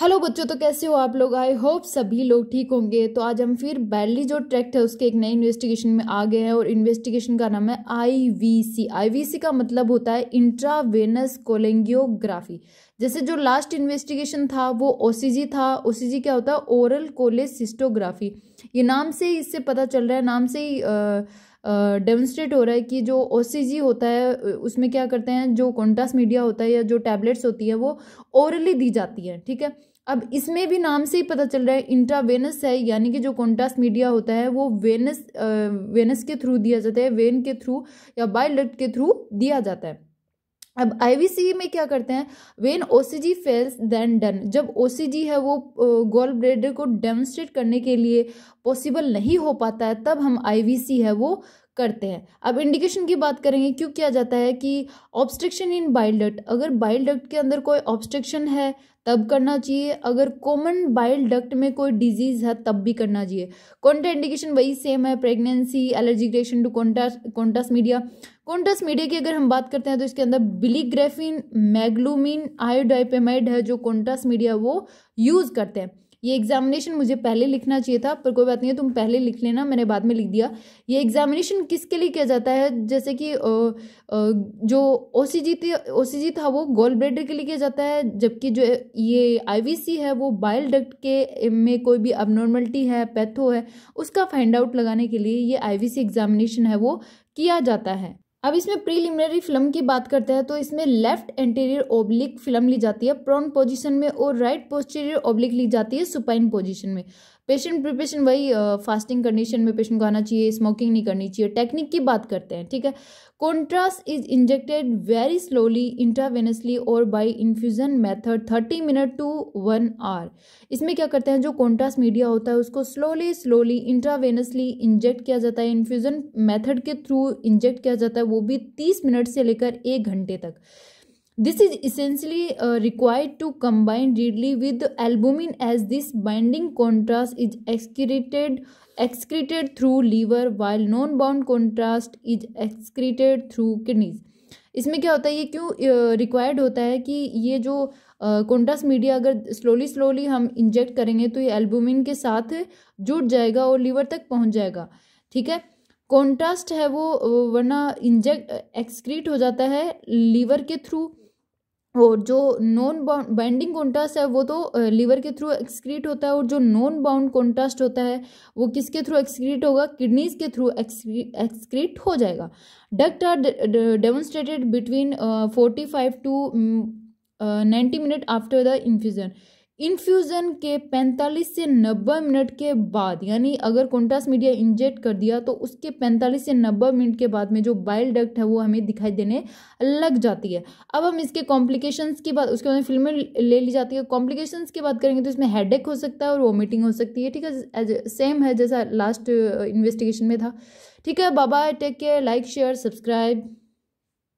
hello बच्चों तो कैसे हो आप लोग आई होप सभी लोग ठीक होंगे तो आज हम फिर बैडली जो ट्रैक्ट है उसके एक नए इन्वेस्टिगेशन में आ गए हैं और इन्वेस्टिगेशन का नाम है आईवीसी आईवीसी का मतलब होता है इंट्रावेनस कोलेंगियोग्राफी जैसे जो लास्ट इन्वेस्टिगेशन था वो ओसीजी था ओसीजी क्या होता है ओरल कोलेसिस्टोग्राफी सिस्टोग्राफी ये नाम से इससे पता चल रहा है नाम से ही डेमोन्स्ट्रेट हो रहा है कि जो ओ होता है उसमें क्या करते हैं जो कॉन्टास मीडिया होता है या जो टैबलेट्स होती है वो ओरली दी जाती है ठीक है अब इसमें भी नाम से ही पता चल रहा है इंट्रावेनस है यानी कि जो कॉन्टास मीडिया होता है वो वेनस वेनस के थ्रू दिया जाता है वेन के थ्रू या बाइलट के थ्रू दिया जाता है अब आई e में क्या करते हैं when G fails then done जब जी है वो गोल ब्लेडर को डेमोन्स्ट्रेट करने के लिए पॉसिबल नहीं हो पाता है तब हम आई e है वो करते हैं अब इंडिकेशन की बात करेंगे क्यों किया जाता है कि ऑब्स्ट्रक्शन इन बाइल डक्ट अगर बाइल डक्ट के अंदर कोई ऑब्स्ट्रक्शन है तब करना चाहिए अगर कॉमन बाइल डक्ट में कोई डिजीज़ है तब भी करना चाहिए कॉन्टा इंडिकेशन वही सेम है pregnancy allergy reaction to contrast contrast media contrast media की अगर हम बात करते हैं तो इसके अंदर बिलीग्रेफिन मैग्लूमिन आयोडाइपेमाइड है जो कॉन्टास मीडिया वो यूज़ करते हैं ये एग्जामिनेशन मुझे पहले लिखना चाहिए था पर कोई बात नहीं है तुम पहले लिख लेना मैंने बाद में लिख दिया ये एग्जामिनेशन किसके लिए किया जाता है जैसे कि जो ओ सी जी जी ओ सी था वो गोल ब्रेडर के लिए किया जाता है जबकि जो ये आई वी सी है वो बाइल डक्ट के में कोई भी अबनॉर्मलिटी है पैथो है उसका फाइंड आउट लगाने के लिए ये आई वी सी एग्जामिनेशन है वो किया जाता है अब इसमें प्रीलिमिनरी फिल्म की बात करते हैं तो इसमें लेफ्ट एंटीरियर ओब्लिक फिल्म ली जाती है प्रॉन पोजीशन में और राइट पोस्टीरियर ओब्लिक ली जाती है सुपाइन पोजीशन में पेशेंट प्रिपरेशन वही फास्टिंग कंडीशन में पेशेंट को आना चाहिए स्मोकिंग नहीं करनी चाहिए टेक्निक की बात करते हैं ठीक है contrast is injected very slowly intravenously और by infusion method thirty minute to one hour इसमें क्या करते हैं जो कॉन्ट्रास्ट मीडिया होता है उसको स्लोली स्लोली इंट्रावेनसली इंजेक्ट किया जाता है इन्फ्यूज़न मेथड के थ्रू इंजेक्ट किया जाता है वो भी तीस मिनट से लेकर एक घंटे तक this is essentially required to combine readily with albumin as this binding contrast is excreted excreted through liver while non bound contrast is excreted through kidneys इसमें क्या होता है ये क्यों रिक्वायर्ड होता है कि ये जो कॉन्ट्रास्ट मीडिया अगर स्लोली स्लोली हम इंजेक्ट करेंगे तो ये एल्बुमिन के साथ जुड़ जाएगा और लीवर तक पहुँच जाएगा ठीक है कॉन्ट्रास्ट है वो वरना इंजेक्ट एक्सक्रीट हो जाता है लीवर के थ्रू और जो नॉन बाउंड बाइंडिंग कॉन्ट्रास्ट है वो तो लीवर के थ्रू एक्सक्रीट होता है और जो नॉन बाउंड कॉन्ट्रास्ट होता है वो किसके थ्रू एक्सक्रीट होगा किडनीज के थ्रू एक्सक्रीट हो जाएगा duct are demonstrated between forty five to ninety minute after the infusion infusion के 45 से 90 मिनट के बाद यानी अगर कोंटास मीडिया इंजेक्ट कर दिया तो उसके 45 से 90 मिनट के बाद में जो बाइल डक्ट है वो हमें दिखाई देने लग जाती है अब हम इसके कॉम्प्लिकेशंस की बात उसके बाद फिल्में ले ली जाती है कॉम्प्लिकेशंस की बात करेंगे तो इसमें हेडेक हो सकता है और वॉमिटिंग हो सकती है ठीक है एज सेम है जैसा लास्ट इन्वेस्टिगेशन uh, में था ठीक है बाबा take care like share subscribe